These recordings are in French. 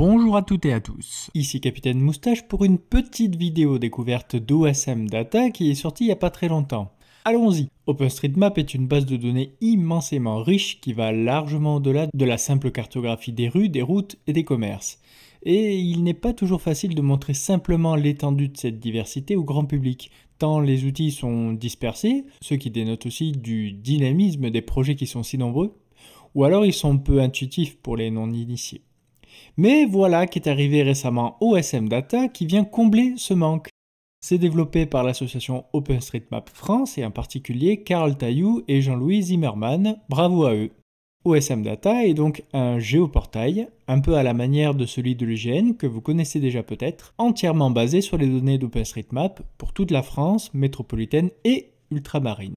Bonjour à toutes et à tous. Ici Capitaine Moustache pour une petite vidéo découverte d'OSM Data qui est sortie il n'y a pas très longtemps. Allons-y. OpenStreetMap est une base de données immensément riche qui va largement au-delà de la simple cartographie des rues, des routes et des commerces. Et il n'est pas toujours facile de montrer simplement l'étendue de cette diversité au grand public, tant les outils sont dispersés, ce qui dénote aussi du dynamisme des projets qui sont si nombreux, ou alors ils sont peu intuitifs pour les non-initiés. Mais voilà qu'est arrivé récemment OSM Data qui vient combler ce manque. C'est développé par l'association OpenStreetMap France et en particulier Carl Taillou et Jean-Louis Zimmermann, bravo à eux. OSM Data est donc un géoportail, un peu à la manière de celui de l'IGN que vous connaissez déjà peut-être, entièrement basé sur les données d'OpenStreetMap pour toute la France métropolitaine et ultramarine.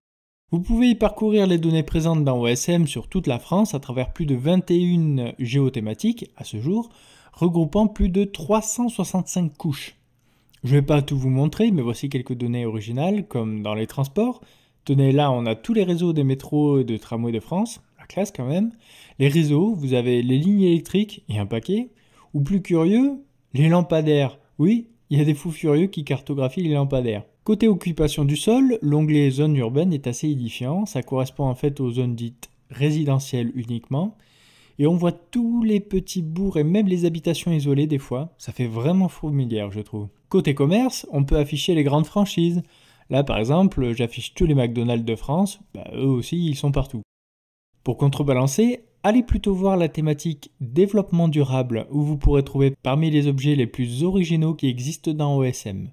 Vous pouvez y parcourir les données présentes dans OSM sur toute la France à travers plus de 21 géothématiques à ce jour, regroupant plus de 365 couches. Je ne vais pas tout vous montrer, mais voici quelques données originales, comme dans les transports. Tenez, là, on a tous les réseaux des métros et de tramways de France, la classe quand même. Les réseaux, vous avez les lignes électriques et un paquet. Ou plus curieux, les lampadaires. Oui, il y a des fous furieux qui cartographient les lampadaires. Côté occupation du sol, l'onglet zone urbaine est assez édifiant, ça correspond en fait aux zones dites résidentielles uniquement, et on voit tous les petits bourgs et même les habitations isolées des fois, ça fait vraiment fourmilière je trouve. Côté commerce, on peut afficher les grandes franchises. Là par exemple, j'affiche tous les McDonald's de France, bah, eux aussi ils sont partout. Pour contrebalancer, allez plutôt voir la thématique développement durable où vous pourrez trouver parmi les objets les plus originaux qui existent dans OSM.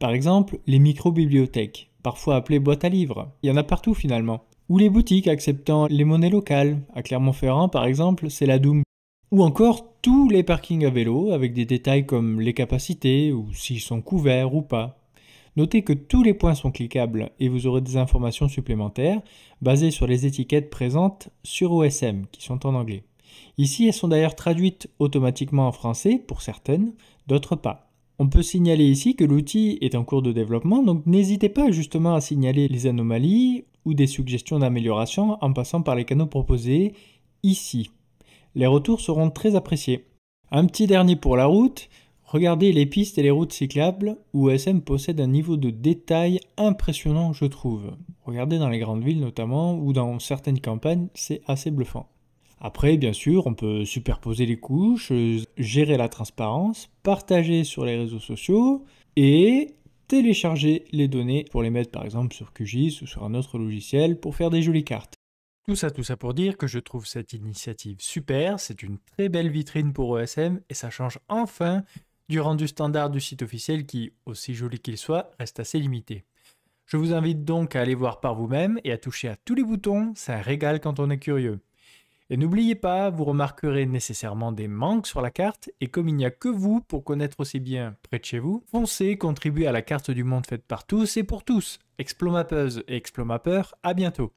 Par exemple, les micro-bibliothèques, parfois appelées boîtes à livres. Il y en a partout finalement. Ou les boutiques acceptant les monnaies locales. À Clermont-Ferrand, par exemple, c'est la Doom. Ou encore tous les parkings à vélo avec des détails comme les capacités ou s'ils sont couverts ou pas. Notez que tous les points sont cliquables et vous aurez des informations supplémentaires basées sur les étiquettes présentes sur OSM qui sont en anglais. Ici, elles sont d'ailleurs traduites automatiquement en français pour certaines, d'autres pas. On peut signaler ici que l'outil est en cours de développement, donc n'hésitez pas justement à signaler les anomalies ou des suggestions d'amélioration en passant par les canaux proposés ici. Les retours seront très appréciés. Un petit dernier pour la route, regardez les pistes et les routes cyclables où SM possède un niveau de détail impressionnant je trouve. Regardez dans les grandes villes notamment ou dans certaines campagnes, c'est assez bluffant. Après, bien sûr, on peut superposer les couches, gérer la transparence, partager sur les réseaux sociaux et télécharger les données pour les mettre par exemple sur QGIS ou sur un autre logiciel pour faire des jolies cartes. Tout ça, tout ça pour dire que je trouve cette initiative super, c'est une très belle vitrine pour OSM e et ça change enfin du rendu standard du site officiel qui, aussi joli qu'il soit, reste assez limité. Je vous invite donc à aller voir par vous-même et à toucher à tous les boutons, Ça un régal quand on est curieux. Et n'oubliez pas, vous remarquerez nécessairement des manques sur la carte, et comme il n'y a que vous pour connaître aussi bien près de chez vous, foncez, contribuez à la carte du monde faite par tous et pour tous. Explomapeuse et Explomapeur, à bientôt